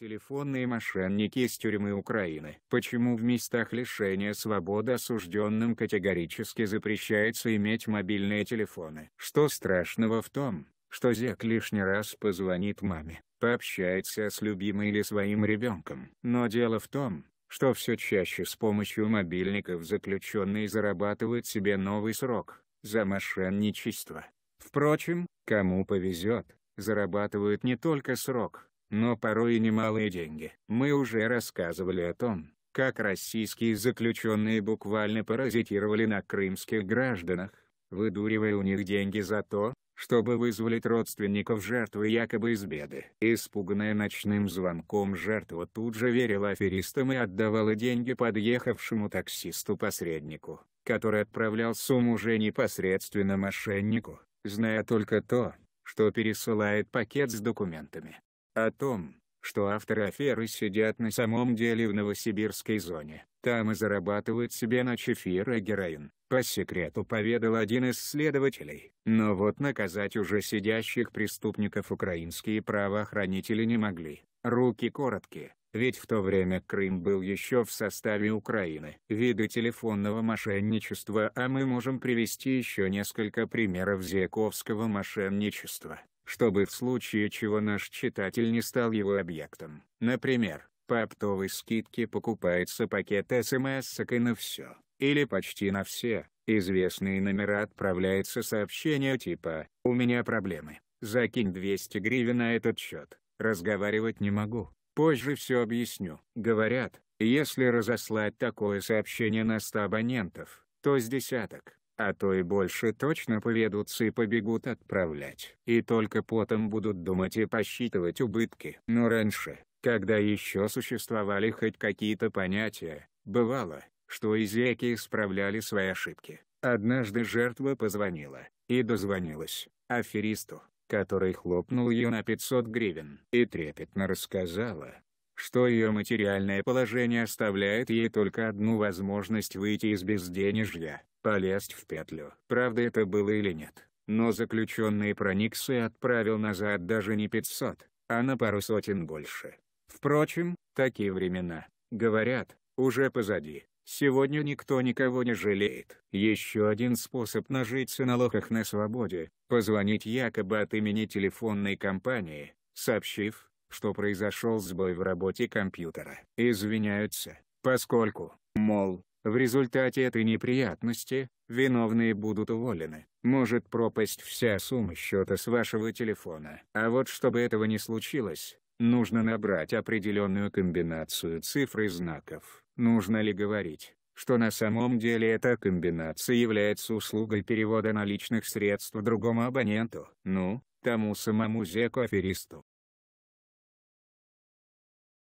Телефонные мошенники из тюрьмы Украины. Почему в местах лишения свободы осужденным категорически запрещается иметь мобильные телефоны? Что страшного в том, что зек лишний раз позвонит маме, пообщается с любимой или своим ребенком? Но дело в том, что все чаще с помощью мобильников заключенные зарабатывают себе новый срок за мошенничество. Впрочем, кому повезет, зарабатывают не только срок, но порой и немалые деньги. Мы уже рассказывали о том, как российские заключенные буквально паразитировали на крымских гражданах, выдуривая у них деньги за то, чтобы вызволить родственников жертвы якобы из беды. Испуганная ночным звонком жертва тут же верила аферистам и отдавала деньги подъехавшему таксисту-посреднику, который отправлял сумму уже непосредственно мошеннику, зная только то, что пересылает пакет с документами. О том, что авторы аферы сидят на самом деле в новосибирской зоне, там и зарабатывают себе на чефир и героин, по секрету поведал один из следователей. Но вот наказать уже сидящих преступников украинские правоохранители не могли. Руки короткие, ведь в то время Крым был еще в составе Украины. Виды телефонного мошенничества А мы можем привести еще несколько примеров зяковского мошенничества чтобы в случае чего наш читатель не стал его объектом. Например, по оптовой скидке покупается пакет смс эм и на все, или почти на все, известные номера отправляется сообщение типа «У меня проблемы, закинь 200 гривен на этот счет, разговаривать не могу, позже все объясню». Говорят, если разослать такое сообщение на 100 абонентов, то с десяток а то и больше точно поведутся и побегут отправлять. И только потом будут думать и посчитывать убытки. Но раньше, когда еще существовали хоть какие-то понятия, бывало, что изяки исправляли свои ошибки. Однажды жертва позвонила, и дозвонилась, аферисту, который хлопнул ее на 500 гривен, и трепетно рассказала, что ее материальное положение оставляет ей только одну возможность выйти из безденежья полезть в петлю. Правда это было или нет. Но заключенный проникся и отправил назад даже не 500, а на пару сотен больше. Впрочем, такие времена, говорят, уже позади. Сегодня никто никого не жалеет. Еще один способ нажиться на лохах на свободе – позвонить якобы от имени телефонной компании, сообщив, что произошел сбой в работе компьютера. Извиняются, поскольку, мол, в результате этой неприятности, виновные будут уволены. Может пропасть вся сумма счета с вашего телефона. А вот чтобы этого не случилось, нужно набрать определенную комбинацию цифр и знаков. Нужно ли говорить? что на самом деле эта комбинация является услугой перевода наличных средств другому абоненту, ну, тому самому зеку-аферисту.